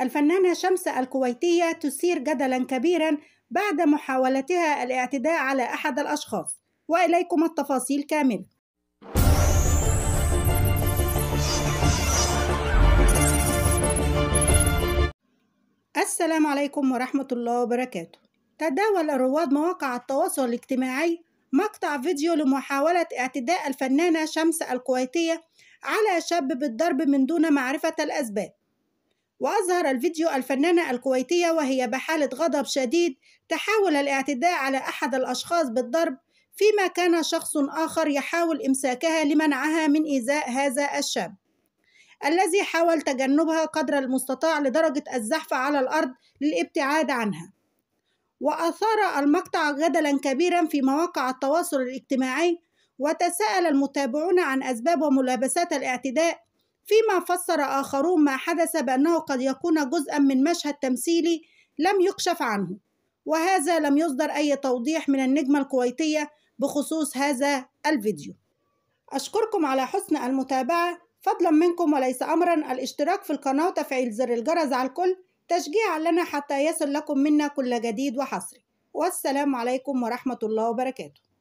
الفنانة شمس الكويتية تثير جدلا كبيرا بعد محاولتها الاعتداء على أحد الأشخاص وإليكم التفاصيل كاملة السلام عليكم ورحمة الله وبركاته تداول رواد مواقع التواصل الاجتماعي مقطع فيديو لمحاولة اعتداء الفنانة شمس الكويتية على شاب بالضرب من دون معرفة الأسباب وأظهر الفيديو الفنانة الكويتية وهي بحالة غضب شديد تحاول الاعتداء على أحد الأشخاص بالضرب فيما كان شخص آخر يحاول إمساكها لمنعها من إيذاء هذا الشاب الذي حاول تجنبها قدر المستطاع لدرجة الزحف على الأرض للابتعاد عنها وأثار المقطع جدلا كبيرا في مواقع التواصل الاجتماعي وتساءل المتابعون عن أسباب وملابسات الاعتداء فيما فسر آخرون ما حدث بأنه قد يكون جزءا من مشهد تمثيلي لم يكشف عنه وهذا لم يصدر أي توضيح من النجمة الكويتية بخصوص هذا الفيديو أشكركم على حسن المتابعة فضلا منكم وليس أمرا الاشتراك في القناة وتفعيل زر الجرس على الكل تشجيعا لنا حتى يصل لكم منا كل جديد وحصري والسلام عليكم ورحمة الله وبركاته